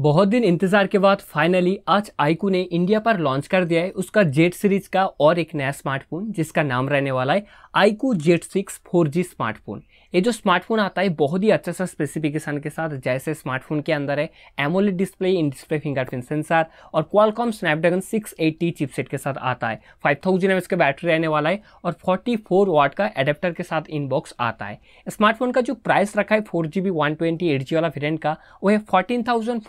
बहुत दिन इंतजार के बाद फाइनली आज आईकू ने इंडिया पर लॉन्च कर दिया है उसका जेट सीरीज का और एक नया स्मार्टफोन जिसका नाम रहने वाला है iQOO Z six four smartphone ये जो स्मार्टफोन आता है बहुत ही अच्छा सा स्पेसिफिकेशन के साथ जैसे स्मार्टफोन के अंदर है AMOLED display in display fingerprint sensor और क्वालकॉम स्नैपड्रैगन 680 चिपसेट के साथ आता है 5000 थाउजेंड का बैटरी रहने वाला है और 44 वाट का एडेप्टर के साथ इनबॉक्स आता है स्मार्टफोन का जो प्राइस रखा है फोर जी वाला वेरियंट का वो है फोर्टीन थाउजेंड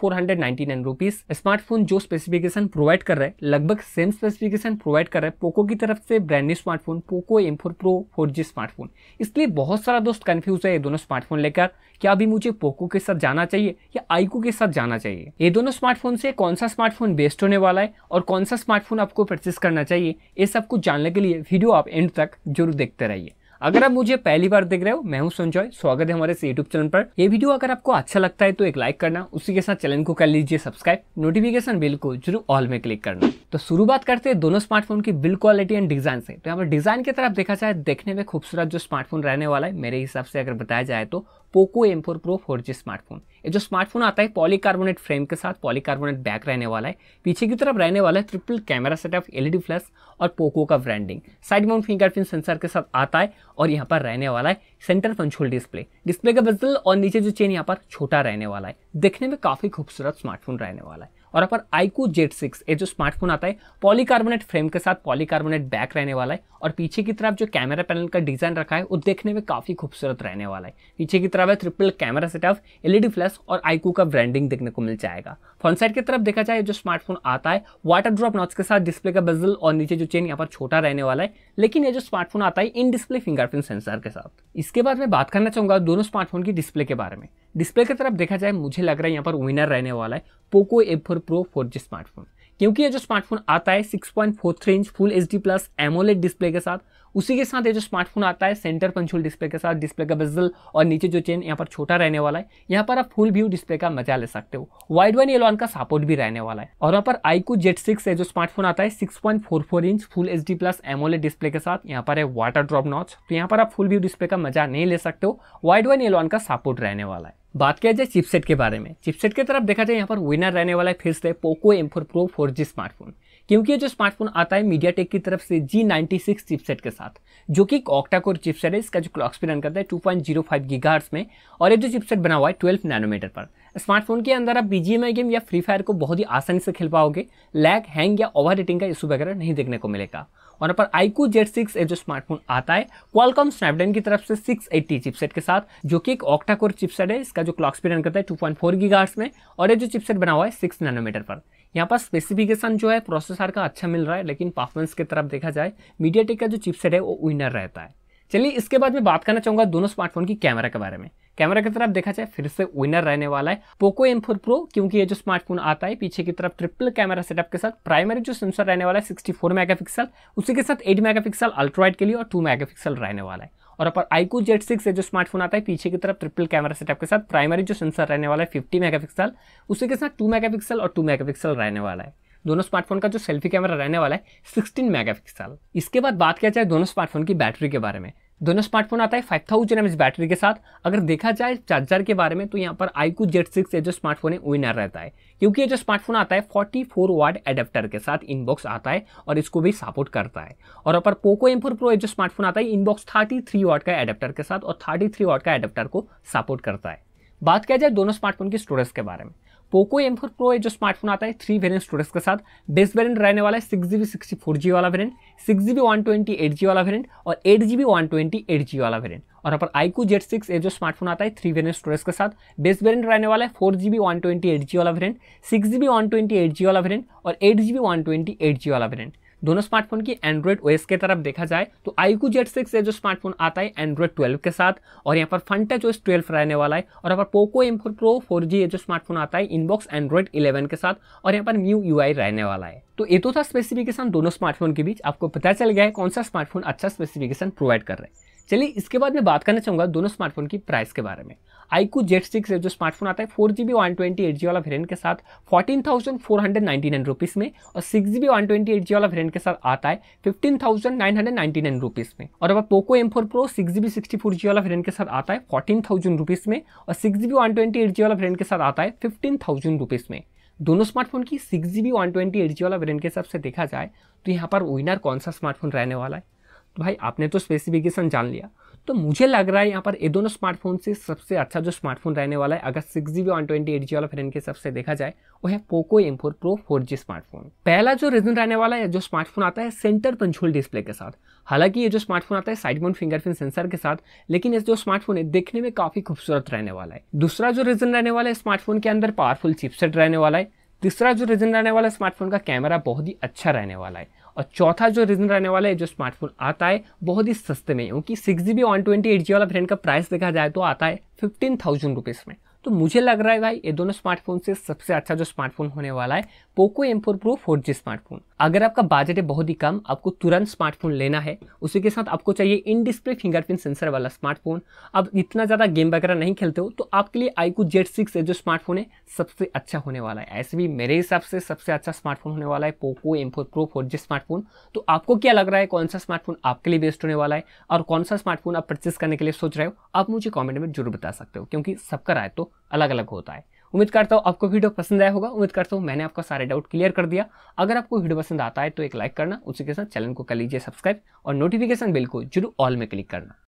स्मार्टफोन जो स्पेसिफिकेशन प्रोवाइड कर रहे हैं लगभग सेम स्पेसिफिकेशन प्रोवाइड कर रहे हैं पोको की तरफ से brand smartphone Poco M four pro four smartphone इसलिए बहुत सारा दोस्त कन्फ्यूज है ये दोनों स्मार्टफोन लेकर क्या अभी मुझे पोको के साथ जाना चाहिए या आईको के साथ जाना चाहिए ये दोनों स्मार्टफोन से कौन सा स्मार्टफोन बेस्ट होने वाला है और कौन सा स्मार्टफोन आपको परचेस करना चाहिए ये सब कुछ जानने के लिए वीडियो आप एंड तक जरूर देखते रहिए अगर आप मुझे पहली बार देख रहे हो मैं हूं संजॉय स्वागत है हमारे यूट्यूब चैनल पर ये वीडियो अगर आपको अच्छा लगता है तो एक लाइक करना उसी के साथ चैनल को कर लीजिए सब्सक्राइब नोटिफिकेशन बिल को जरूर ऑल में क्लिक करना तो शुरू बात करते हैं दोनों स्मार्टफोन की बिल क्वालिटी एंड डिजाइन से तो यहाँ पर डिजाइन की तरफ देखा जाए देखने में खूबसूरत जो स्मार्टफोन रहने वाला है मेरे हिसाब से अगर बताया जाए तो Poco M four pro four G smartphone ये जो स्मार्टफोन आता है पॉलीकार्बोनेट फ्रेम के साथ पॉलीकार्बोनेट बैक रहने वाला है पीछे की तरफ रहने वाला है triple camera setup LED flash और पोको का branding side mount fingerprint sensor के साथ आता है और यहाँ पर रहने वाला है सेंटर पंचोल डिस्प्ले डिस्प्ले का बजल और नीचे जो चेन यहाँ पर छोटा रहने वाला है देखने में काफ़ी खूबसूरत स्मार्टफोन रहने वाला है और अपन आईकू जेट सिक्स ये जो स्मार्टफोन आता है पॉलीकार्बोनेट फ्रेम के साथ पॉलीकार्बोनेट बैक रहने वाला है और पीछे की तरफ जो कैमरा पैनल का डिज़ाइन रखा है वो देखने में काफ़ी खूबसूरत रहने वाला है पीछे की तरफ है triple camera setup LED flash और आईकू का ब्रांडिंग देखने को मिल जाएगा फ्रंट साइड की तरफ देखा जाए जो स्मार्टफोन आता है वाटर ड्रॉप नॉच के साथ डिस्प्ले का बजल और नीचे जो चेन यहाँ पर छोटा रहने वाला है लेकिन ये जो स्मार्टफोन आता है इन डिस्प्ले फिंगरप्रिंट सेंसर के साथ इसके बाद मैं बात करना चाहूँगा दोनों स्मार्टफोन की डिस्प्ले के बारे में डिस्प्ले की तरफ देखा जाए मुझे लग रहा है यहाँ पर विनर रहने वाला है Poco F four pro four G smartphone क्योंकि ये जो स्मार्टफोन आता है 6.43 inch full H D plus AMOLED display के साथ उसी के साथ ये जो स्मार्टफोन आता है सेंटर पंचुल डिस्प्ले के साथ डिस्प्ले का बेजल और नीचे जो चेन यहाँ पर छोटा रहने वाला है यहाँ पर आप फुल व्यू डिस्प्ले का मजा ले सकते हो वाइड वन एलॉन का सपोर्ट भी रहने वाला है और यहाँ पर आईकू जेट सिक्स जो स्मार्टफोन आता है six point four four inch full H D plus AMOLED display के साथ यहाँ पर है वाटर ड्रॉप नॉच तो यहाँ पर आप फुल व्यू डिस्प्ले का मजा नहीं ले सकते हो वाइड वन एलॉन का सपोर्ट रहने वाला है बात किया जाए चिपसेट के बारे में चिपसेट की तरफ देखा जाए यहाँ पर विनर रहने वाला है फिर से Poco M four pro four G smartphone क्योंकि ये जो स्मार्टफोन आता है मीडिया टेक की तरफ से जी नाइन्टी सिक्स चिपसेट के साथ जो कि एक ऑक्टा कोर चिपसेट है इसका जो क्लॉक स्पीड रन करता है टू पॉइंट जीरो फाइव में और ये जो चिपसेट बना हुआ है ट्वेल्व नैनोमीटर पर स्मार्टफोन के अंदर आप बी गेम या फ्री फायर को बहुत ही आसानी से खेल पाओगे लैग हैंग या ओवर का इशू वगैरह नहीं देखने को मिलेगा और पर आईकू जेड सिक्स जो स्मार्टफोन आता है क्वालकॉम स्नैपड्रैगन की तरफ से सिक्स एट्टी चिपसेट के साथ जो कि एक ऑक्टा कोर चिपसेट है इसका जो क्लॉक स्पीड रन करता है टू पॉइंट फोर में और ये जो चिपसेट बना हुआ है सिक्स नैनोमीटर पर यहाँ पर स्पेसिफिकेशन जो है प्रोसेसर का अच्छा मिल रहा है लेकिन परफॉर्मेंस की तरफ देखा जाए मीडिया का जो चिपसेट है वो विनर रहता है चलिए इसके बाद मैं बात करना चाहूँगा दोनों स्मार्टफोन की कैमरा के बारे में कैमरा की तरफ देखा जाए फिर से विनर रहने वाला है पोको एम फोर प्रो क्योंकि ये जो स्मार्टफोन आता है पीछे की तरफ ट्रिपल कैमरा सेटअप के साथ प्राइमरी जो सेंसर रहने वाला है सिक्सटी फोर पिक्सल उसी के साथ एट पिक्सल अल्ट्राइड के लिए और टू पिक्सल रहने वाला है और अपर आईको जेट सिक्स जो स्मार्टफोन आता है पीछे की तरफ ट्रिपल कैमरा सेटअप के साथ प्राइमरी जो सेंसर रहने वाला है फिफ्टी पिक्सल उसी के साथ टू पिक्सल और टू पिक्सल रहने वाला है दोनों स्मार्टफोन का जो सेल्फी कैमरा रहने वाला है 16 मेगापिक्सल इसके बाद बात किया जाए दोनों स्मार्टफोन की बैटरी के बारे में दोनों स्मार्टफोन आता है फाइव थाउजेंड एमएच बैटरी के साथ अगर देखा जाए चार्जर के बारे में तो यहाँ पर आईकू जेट सिक्स जो स्मार्टफोन है विनर रहता है क्योंकि ये जो स्मार्टफोन आता है 44 फोर वाट एडेप्टर के साथ इनबॉक्स आता है और इसको भी सपोर्ट करता है और यहाँ पर पोको एम फोर प्रो जो स्मार्टफोन आता है इनबॉक्स थर्टी वाट का एडेप्टर के साथ और थर्टी वाट का एडेप्टर को सपोर्ट करता है बात किया जाए दोनों स्मार्टफोन की स्टोरेज के बारे में पोको एम फोर प्रो जो स्मार्टफोन आता है थ्री वेरियंट स्टोरेज के साथ बेस्ट वेरियंट रहने वाला है six G B sixty four G वाला variant six G B one twenty eight G वाला वेरियंट और eight G B one twenty eight G वाला वेरियंट और यहाँ पर आईकू जेड सिक्स ए जो स्मार्टफोन आता है थ्री वेरियंट स्टोरेज के साथ बेस्ट वेरियंट रहने वाला है four G B one twenty eight G वाला variant six G B one twenty eight G वाला वेरियंट और eight G B one twenty eight G वाला वेरियंट दोनों स्मार्टफोन की एंड्रॉयड ओएस के तरफ देखा जाए तो आईकू जेड सिक्स जो स्मार्टफोन आता है एंड्रॉयड ट्वेल्व के साथ और यहाँ पर फंटा जो ट्वेल्व रहने वाला है और यहाँ पर Poco M four pro four G जो स्मार्टफोन आता है इनबॉक्स एंड्रॉयड इलेवन के साथ और यहाँ पर न्यू यू रहने वाला है तो ये तो था स्पेसिफिकेशन दोनों स्मार्टफोन के बीच आपको पता चल गया है कौन सा स्मार्टफोन अच्छा स्पेसिफिकेशन प्रोवाइड कर रहे हैं चलिए इसके बाद मैं बात करना चाहूँगा दोनों स्मार्टफोन की प्राइस के बारे में आईकू जेट सिक्स जो स्मार्टफोन आता है four G B one twenty eight G वाला वेरियंट के साथ fourteen thousand four hundred ninety nine rupees में और six G B one twenty eight G वाला वेरियंट के साथ आता है fifteen thousand nine hundred ninety nine rupees में और अब Poco M four pro six G B sixty four G वाला वेरियंट के साथ आता है फोर्टीन थाउजेंड रुपीज़ में और six G B one twenty eight G वाला वेरियंट के साथ आता है फिफ्टीन थाउजेंड रुपीज़ में दोनों स्मार्टफोन की six G B one twenty eight G वाला वेरियंट के हिसाब से देखा जाए तो यहाँ पर विनर कौन सा स्मार्टफोन रहने वाला है तो भाई आपने तो स्पेसिफिकेशन जान लिया तो मुझे लग रहा है यहाँ पर ये दोनों स्मार्टफोन से सबसे अच्छा जो स्मार्टफोन रहने वाला है अगर six G B one twenty eight G वाला फिर इनके सबसे देखा जाए वो है Poco M four pro four G smartphone पहला जो रीजन रहने वाला है जो स्मार्टफोन आता है सेंटर पंचोल डिस्प्ले के साथ हालांकि ये जो स्मार्टफोन आता है साइड फिंगरप्रिंट सेंसर के साथ लेकिन ये जो स्मार्टफोन है देखने में काफी खूबसूरत रहने वाला है दूसरा जो रीजन रहने वाला है स्मार्टफोन के अंदर पावरफुल चिपसेट रहने वाला है तीसरा जो रीजन रहने वाला है स्मार्टफोन का कैमरा बहुत ही अच्छा रहने वाला है और चौथा जो रीज़न रहने वाला है जो स्मार्टफोन आता है बहुत ही सस्ते में क्योंकि six G B one twenty eight G वाला फ्रेंड का प्राइस देखा जाए तो आता है फिफ्टीन थाउजेंड रुपीज़ में तो मुझे लग रहा है भाई ये दोनों स्मार्टफोन से सबसे अच्छा जो स्मार्टफोन होने वाला है Poco M four pro four G smartphone अगर आपका बजट है बहुत ही कम आपको तुरंत स्मार्टफोन लेना है उसी के साथ आपको चाहिए इन डिस्प्ले फिंगरप्रिंट सेंसर वाला स्मार्टफोन आप इतना ज़्यादा गेम वगैरह नहीं खेलते हो तो आपके लिए आईकू जेड सिक्स जो स्मार्टफोन है सबसे अच्छा होने वाला है ऐसे भी मेरे हिसाब से सबसे अच्छा स्मार्टफोन होने वाला है Poco M four pro four G smartphone तो आपको क्या लग रहा है कौन सा स्मार्टफोन आपके लिए बेस्ट होने वाला है और कौन सा स्मार्टफोन आप परचेस करने के लिए सोच रहे हो आप मुझे कॉमेंट में जरूर बता सकते हो क्योंकि सबका राय तो अलग अलग होता है उम्मीद करता हूँ आपको वीडियो पसंद आया होगा उम्मीद करता हूँ मैंने आपका सारे डाउट क्लियर कर दिया अगर आपको वीडियो पसंद आता है तो एक लाइक करना उसी के साथ चैनल को कर लीजिए सब्सक्राइब और नोटिफिकेशन बिल को जरूर ऑल में क्लिक करना